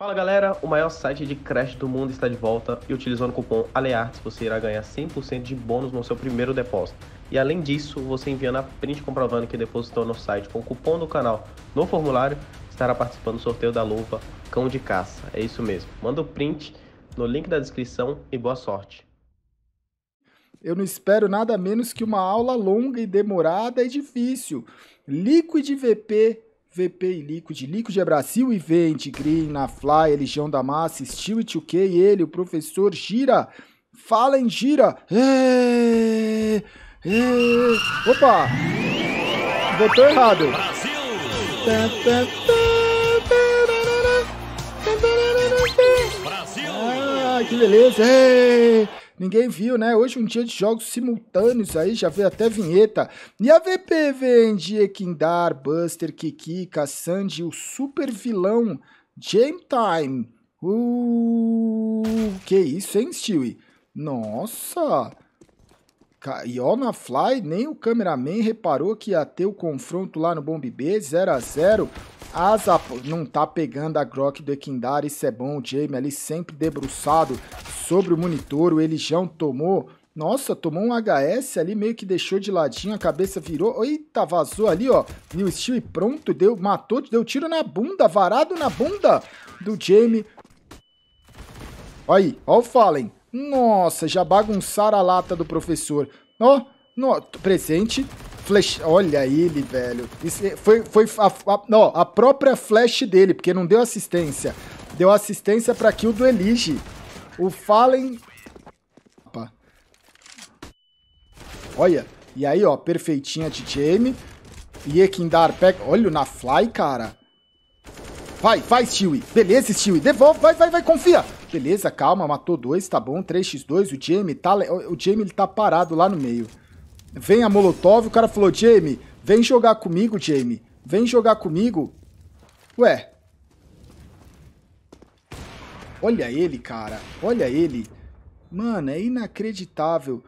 Fala galera, o maior site de crédito do mundo está de volta e utilizando o cupom ALEARTES você irá ganhar 100% de bônus no seu primeiro depósito. E além disso, você enviando a print comprovando que depositou no site com o cupom do canal no formulário, estará participando do sorteio da luva Cão de Caça. É isso mesmo. Manda o print no link da descrição e boa sorte. Eu não espero nada menos que uma aula longa e demorada e difícil. Liquid VP VP e Liquid. Liquid é Brasil e vende. Green, na Fly, Legião da Massa, Steel e 2K. Ele, o professor, gira. Fala em gira. É... É... Opa! Botou errado. Brasil! Brasil! Ah, que beleza! É... Ninguém viu, né? Hoje é um dia de jogos simultâneos aí, já veio até vinheta. E a VP vende Ekindar, Buster, Kikika, Sandy, o super vilão Jam Time. Uh, que isso, hein, Stewie? Nossa! E ó, na fly, nem o cameraman reparou que ia ter o confronto lá no Bomb B, 0x0. Asa não tá pegando a Grok do Ekindar, isso é bom. O Jamie ali sempre debruçado sobre o monitor, o Elijão tomou. Nossa, tomou um HS ali, meio que deixou de ladinho, a cabeça virou. Eita, vazou ali, ó. New Steel e pronto, deu, matou, deu tiro na bunda, varado na bunda do Jamie. Aí, ó o Fallen. Nossa, já bagunçaram a lata do professor. Ó, no, presente. Flash, olha ele, velho. Isso é, foi foi a, a, a própria flash dele, porque não deu assistência. Deu assistência para kill do Elige. O Fallen... Opa. Olha. E aí, ó. Perfeitinha TTM. Yekindar pega... Olha o Nafly, cara. Vai, vai, Stewie. Beleza, Stewie. Devolve, vai, vai, vai, confia. Beleza, calma, matou dois, tá bom. 3x2, o Jamie tá... O Jamie, ele tá parado lá no meio. Vem a Molotov, o cara falou, Jamie, vem jogar comigo, Jamie. Vem jogar comigo. Ué, Olha ele, cara. Olha ele. Mano, é inacreditável.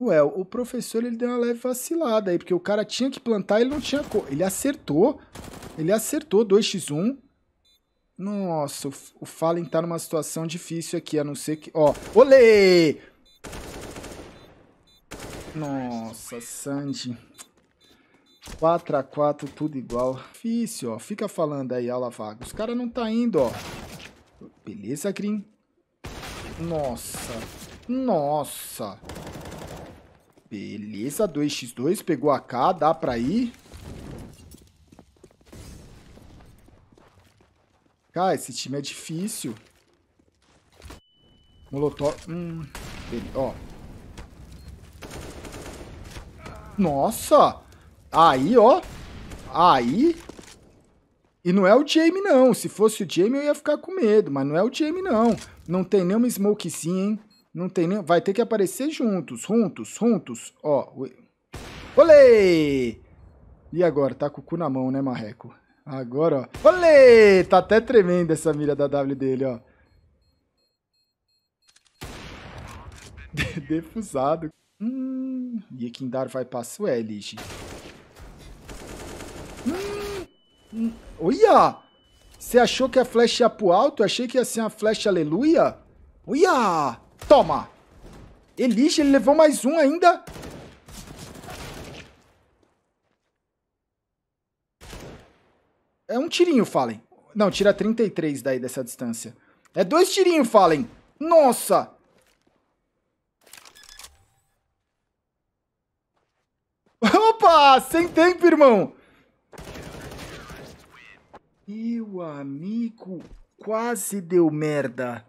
Ué, o professor ele deu uma leve vacilada aí, porque o cara tinha que plantar ele não tinha Ele acertou. Ele acertou 2x1. Nossa, o Fallen tá numa situação difícil aqui, a não ser que... Ó, olê! Nossa, Sandy. 4x4, tudo igual. Difícil, ó. Fica falando aí, aula vaga. Os caras não tá indo, ó. Beleza, Green. Nossa. Nossa. Beleza, 2x2. Pegou a K, dá pra ir. Cara, esse time é difícil. Molotov. Hum. Ó. Nossa. Nossa! Aí, ó. Aí. E não é o Jamie, não. Se fosse o Jamie, eu ia ficar com medo. Mas não é o Jamie, não. Não tem nenhuma sim, hein? Não tem nem... Vai ter que aparecer juntos. Juntos, juntos. Ó. Olê! E agora? Tá com o cu na mão, né, Marreco? Agora, ó. Olê! Tá até tremendo essa mira da W dele, ó. Defusado. Hum, e Kindar vai passar o Elish. Olha! Você achou que a flecha ia pro alto? Eu achei que ia ser uma flecha aleluia. Olha! Toma! Elige, ele levou mais um ainda. É um tirinho, Fallen. Não, tira 33 daí dessa distância. É dois tirinhos, Fallen. Nossa! Opa! Sem tempo, irmão! Meu amigo, quase deu merda.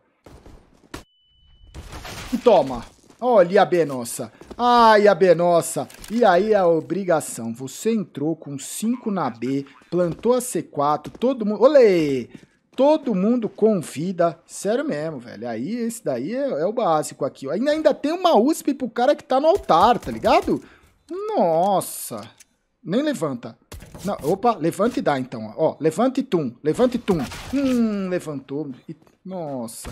E toma. Olha a B nossa, Ai, a B nossa, E aí a obrigação. Você entrou com 5 na B, plantou a C4, todo mundo... Olê! todo mundo convida. Sério mesmo, velho. Aí esse daí é, é, o básico aqui. Ainda, ainda tem uma USP pro cara que tá no altar, tá ligado? Nossa. Nem levanta. Não, opa, levanta e dá então. Ó, levanta e tum, levanta e tum. Hum, levantou. E... Nossa.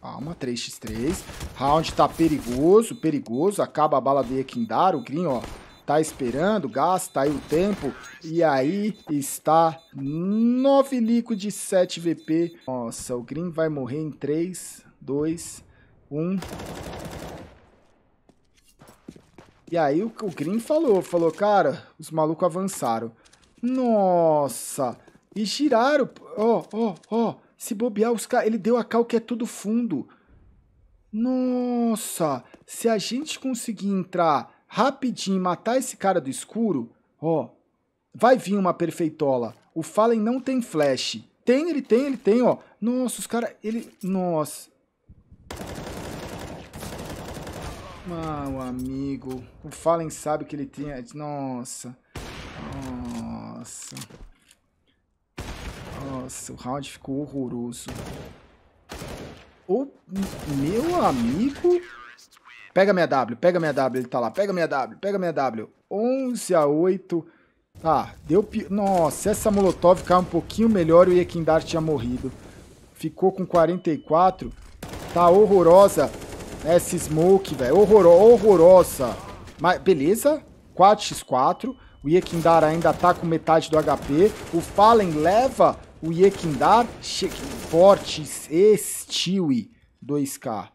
Calma, 3x3. Round tá perigoso, perigoso. Acaba a bala do Ekindar, o Green, ó. Tá esperando, gasta aí o tempo. E aí está 9 líquido de 7 VP. Nossa, o Green vai morrer em 3, 2, 1. E aí o, o Green falou, falou, cara, os malucos avançaram. Nossa! E giraram. Ó, ó, ó. Se bobear, os caras. Ele deu a cal que é tudo fundo. Nossa! Se a gente conseguir entrar rapidinho e matar esse cara do escuro, ó. Vai vir uma perfeitola. O Fallen não tem flash. Tem, ele tem, ele tem, ó. Nossa, os caras. Ele. Nossa. Meu amigo. O Fallen sabe que ele tinha... Nossa. Nossa. Nossa, o round ficou horroroso. O meu amigo. Pega minha W, pega minha W, ele tá lá. Pega minha W, pega minha W. 11 a 8. Tá, ah, deu... Pi... Nossa, essa Molotov caiu um pouquinho melhor e o Ekindar tinha morrido. Ficou com 44. Tá horrorosa. Essa smoke, velho. Horror, horrorosa. Mas, beleza. 4x4. O Yekindar ainda tá com metade do HP. O Fallen leva o Yekindar. Forte. Estiwi. 2k.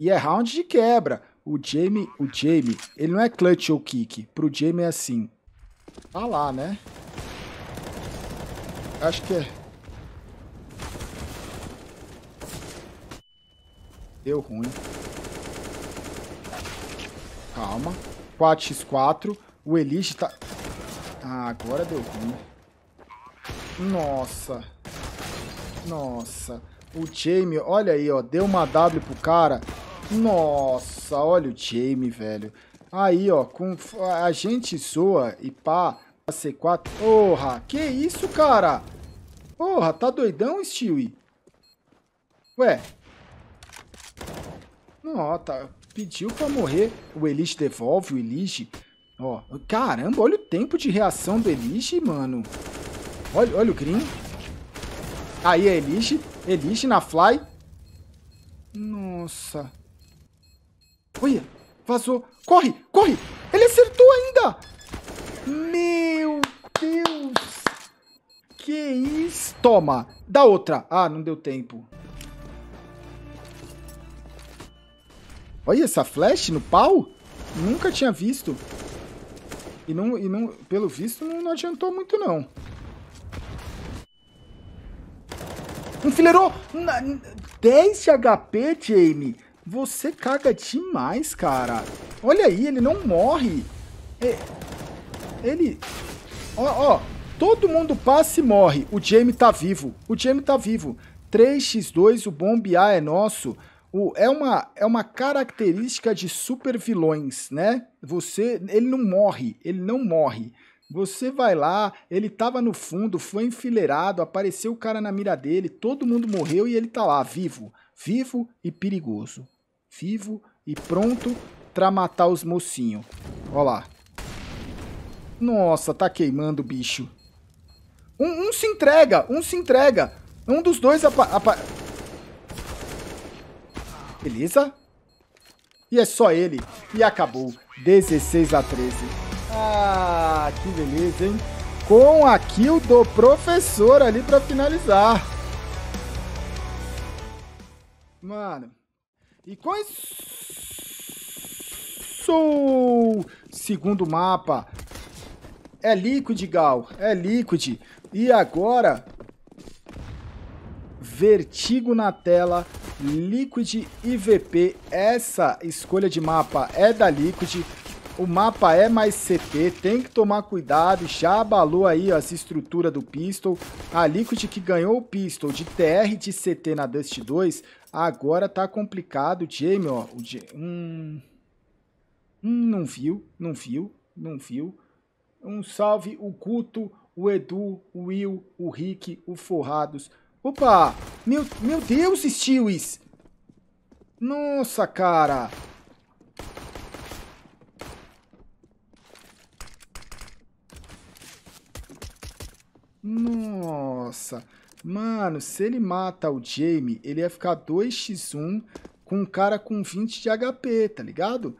E é round de quebra. O Jamie, o Jamie, ele não é clutch ou kick. Pro Jamie é assim. Tá lá, né? Acho que é. Deu ruim. Calma. 4x4. O Elite tá... Ah, agora deu ruim. Nossa. Nossa. O Jamie, olha aí, ó. Deu uma W pro cara. Nossa, olha o Jamie, velho. Aí, ó. Com... A gente soa e pá. C4. Porra, que isso, cara? Porra, tá doidão, Stewie? Ué, Ó, tá. Pediu pra morrer. O Elish devolve o Elish. Ó, caramba, olha o tempo de reação do Elish, mano. Olha, olha o Green. Aí é Elish. Elish na fly. Nossa. Olha, vazou. Corre, corre. Ele acertou ainda. Meu Deus. Que isso. Toma, dá outra. Ah, não deu tempo. Olha essa flash no pau. Nunca tinha visto. E, não, e não, pelo visto não, não adiantou muito, não. Enfilerou 10 de HP, Jamie. Você caga demais, cara. Olha aí, ele não morre. É, ele... Ó, ó. Todo mundo passa e morre. O Jamie tá vivo. O Jamie tá vivo. 3x2, o bombear é nosso. O, é, uma, é uma característica de supervilões, né? Você, ele não morre, ele não morre. Você vai lá, ele tava no fundo, foi enfileirado, apareceu o cara na mira dele, todo mundo morreu e ele tá lá, vivo. Vivo e perigoso. Vivo e pronto pra matar os mocinhos. Ó lá. Nossa, tá queimando o bicho. Um, um, se entrega, um se entrega. Um dos dois apa, apa Beleza? E é só ele. E acabou. 16 a 13. Ah, que beleza, hein? Com a kill do professor ali para finalizar. Mano. E com isso... Segundo mapa. É Liquid, Gal. É Liquid. E agora... Vertigo na tela Liquid IVP, essa escolha de mapa é da Liquid. O mapa é mais CT, tem que tomar cuidado, já abalou aí ó, essa estrutura do Pistol. A Liquid que ganhou o Pistol de TR de CT na Dust 2, agora tá complicado. O Jamie, ó, o Jamie, hum, hum, não viu, não viu, não viu. Um salve, o Culto, o Edu, o Will, o Rick, o Forrados, Opa! Meu, meu Deus, Stewies! Nossa, cara! Nossa! Mano, se ele mata o Jamie, ele ia ficar 2x1 com um cara com 20 de HP, tá ligado?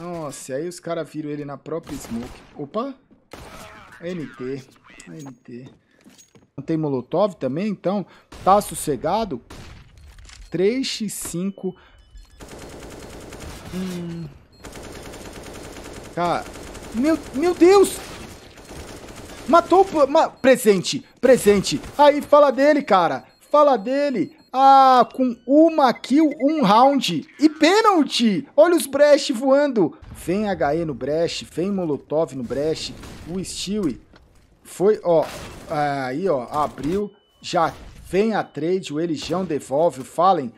Nossa, aí os caras viram ele na própria smoke. Opa! NT, NT tem molotov também, então tá sossegado. 3x5. Hum. Cara, tá. meu, meu Deus! Matou o... Ma... presente, presente. Aí, fala dele, cara. Fala dele. Ah, com uma kill, um round. E pênalti! Olha os Brecht voando. Vem HE no Brecht, vem Molotov no Brecht. O Stewie foi, ó, aí, ó, abriu, já vem a trade, o Elijão devolve, o Fallen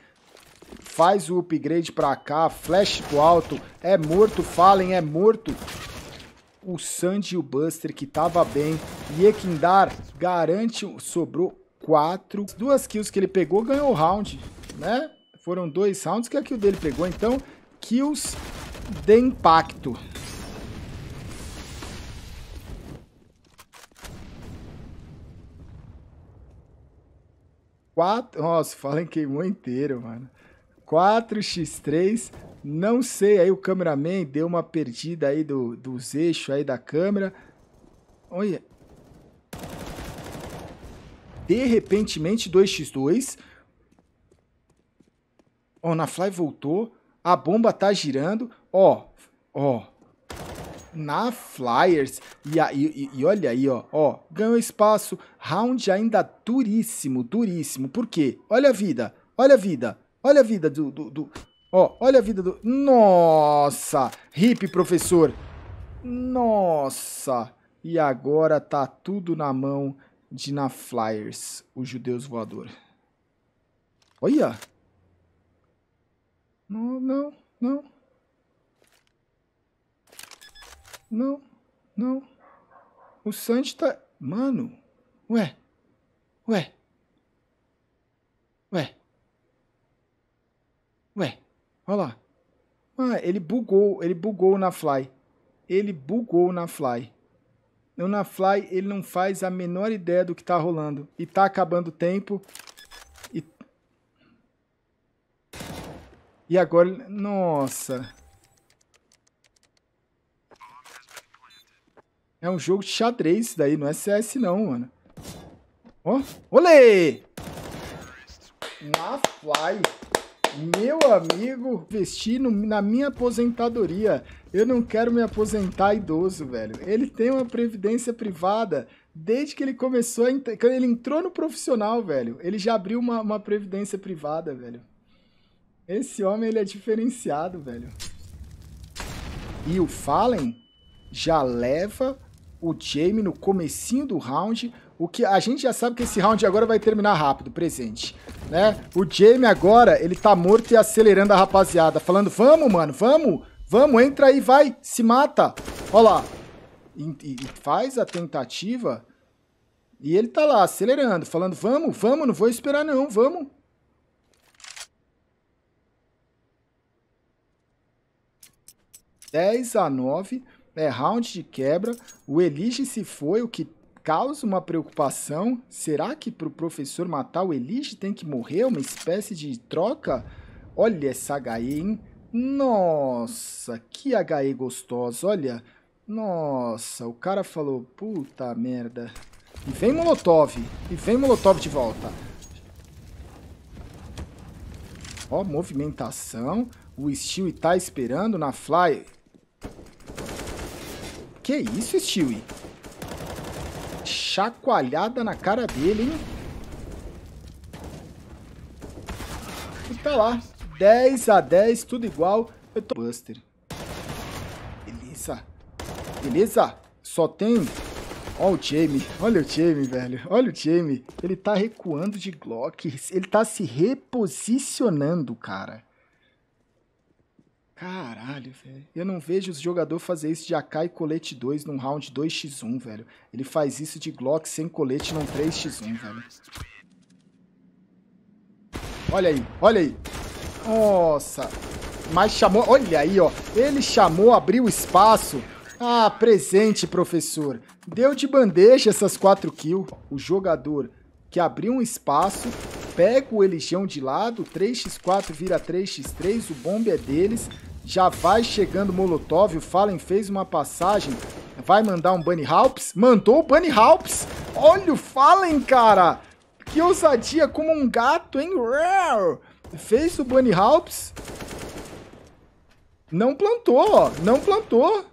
faz o upgrade pra cá, flash pro alto, é morto, Fallen é morto. O Sandy e o Buster que tava bem, e Ekindar garante, sobrou quatro duas kills que ele pegou, ganhou o round, né? Foram dois rounds que a kill dele pegou, então kills de impacto. 4. Nossa, Fallen queimou inteiro, mano. 4x3. Não sei, aí o cameraman deu uma perdida aí do, dos eixos aí da câmera. Olha. De repentemente 2x2. Ó, oh, na fly voltou. A bomba tá girando. Ó, oh, ó. Oh na Flyers. E, e, e olha aí, ó, ó, ganhou espaço, round ainda duríssimo, duríssimo. Por quê? Olha a vida, olha a vida, olha a vida do... do, do ó, olha a vida do... Nossa! Hip, professor! Nossa! E agora tá tudo na mão de na Flyers, o judeus voador. Olha! Não, não, não. Não, não. O Sanji tá. Mano, ué, ué, ué, ué, olha lá. Ah, ele bugou, ele bugou na fly. Ele bugou na fly. No na fly, ele não faz a menor ideia do que tá rolando. E tá acabando o tempo. E, e agora. Nossa. É um jogo de xadrez isso daí, não é CS não, mano. Ó, oh, olê! Na fly. Meu amigo, vestindo na minha aposentadoria. Eu não quero me aposentar idoso, velho. Ele tem uma previdência privada desde que ele começou a... Quando ele entrou no profissional, velho, ele já abriu uma, uma previdência privada, velho. Esse homem, ele é diferenciado, velho. E o Fallen já leva o Jamie no comecinho do round, o que a gente já sabe que esse round agora vai terminar rápido, presente, né? O Jamie agora, ele tá morto e acelerando a rapaziada, falando, vamos, mano, vamos, vamos, entra aí, vai, se mata. Ó lá, e, e faz a tentativa e ele tá lá acelerando, falando, vamos, vamos, não vou esperar não, vamos. Dez a nove é, round de quebra. O Elige se foi, o que causa uma preocupação. Será que para o professor matar o Elige tem que morrer? Uma espécie de troca? Olha essa HE, hein? Nossa, que HE gostosa, olha. Nossa, o cara falou, puta merda. E vem Molotov, e vem Molotov de volta. Ó, movimentação. O Steel está esperando na fly. Que isso, Stewie? Chacoalhada na cara dele, hein? E tá lá. 10 a 10, tudo igual. Eu tô... Buster. Beleza. Beleza. Só tem... Ó o Jamie. Olha o Jamie, velho. Olha o Jamie. Ele tá recuando de Glock. Ele tá se reposicionando, cara. Caralho, velho. Eu não vejo os jogador fazer isso de AK e colete 2 num round 2x1, velho. Ele faz isso de Glock sem colete num 3x1, velho. Olha aí, olha aí. Nossa. Mas chamou... Olha aí, ó. Ele chamou, abriu espaço. Ah, presente, professor. Deu de bandeja essas 4 kills. O jogador que abriu um espaço pega o Eligião de lado, 3x4 vira 3x3, o bombe é deles. Já vai chegando Molotov, o Fallen fez uma passagem, vai mandar um Bunny Halps, mandou o Bunny Halps. Olha o Fallen, cara! Que ousadia, como um gato, hein? Rar! Fez o Bunny Halps. Não plantou, ó, não plantou.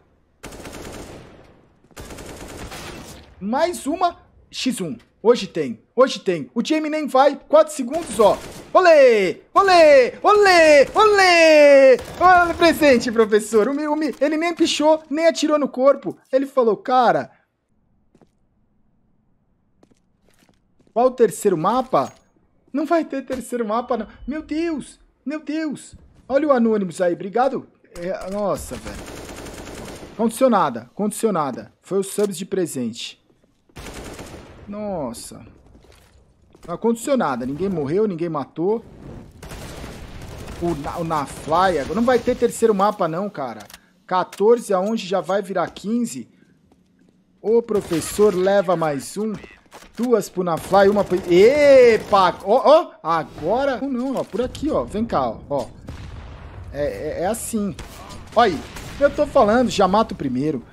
Mais uma X1. Hoje tem, hoje tem. O time nem vai. 4 segundos, ó. Olê! Olê! Olê! Olê! Olha presente, professor. O, o, ele nem pichou, nem atirou no corpo. Ele falou, cara... Qual o terceiro mapa? Não vai ter terceiro mapa, não. Meu Deus! Meu Deus! Olha o Anônimos aí. Obrigado. É, nossa, velho. Condicionada, condicionada. Foi o subs de presente. Nossa. Não aconteceu nada. Ninguém morreu, ninguém matou. O, na, o Nafly. Agora não vai ter terceiro mapa, não, cara. 14 aonde já vai virar 15. O professor leva mais um. Duas pro Nafly, uma pro... Epa! Ó, ó! Agora... Não, não, ó. Por aqui, ó. Vem cá, ó. ó. É, é, é assim. Olha aí. Eu tô falando, já mato primeiro.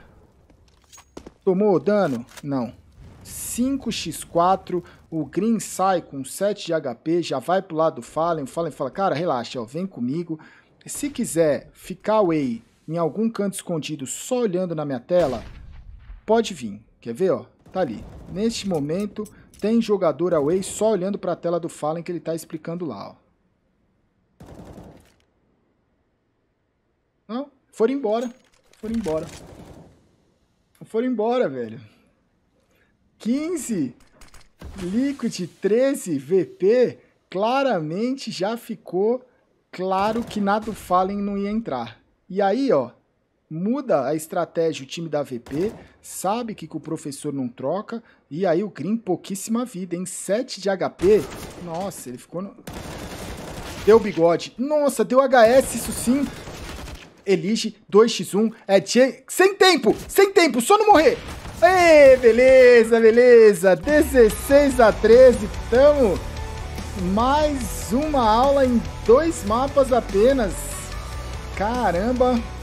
Tomou dano? Não. 5x4, o Green sai com 7 de HP, já vai pro lado do Fallen, o Fallen fala, cara, relaxa, ó, vem comigo. Se quiser ficar away em algum canto escondido só olhando na minha tela, pode vir. Quer ver, ó? Tá ali. Neste momento, tem jogador away só olhando para a tela do Fallen que ele tá explicando lá, ó. Não, foram embora. Foram embora. Foram embora, velho. 15, Liquid 13, VP, claramente já ficou claro que na do Fallen não ia entrar. E aí, ó, muda a estratégia o time da VP, sabe que, que o professor não troca, e aí o Green pouquíssima vida, hein? 7 de HP. Nossa, ele ficou no... Deu bigode. Nossa, deu HS, isso sim. Elige, 2x1, é Jay... Sem tempo, sem tempo, só não morrer. Ei, beleza, beleza. 16 a 13, tamo mais uma aula em dois mapas apenas. Caramba,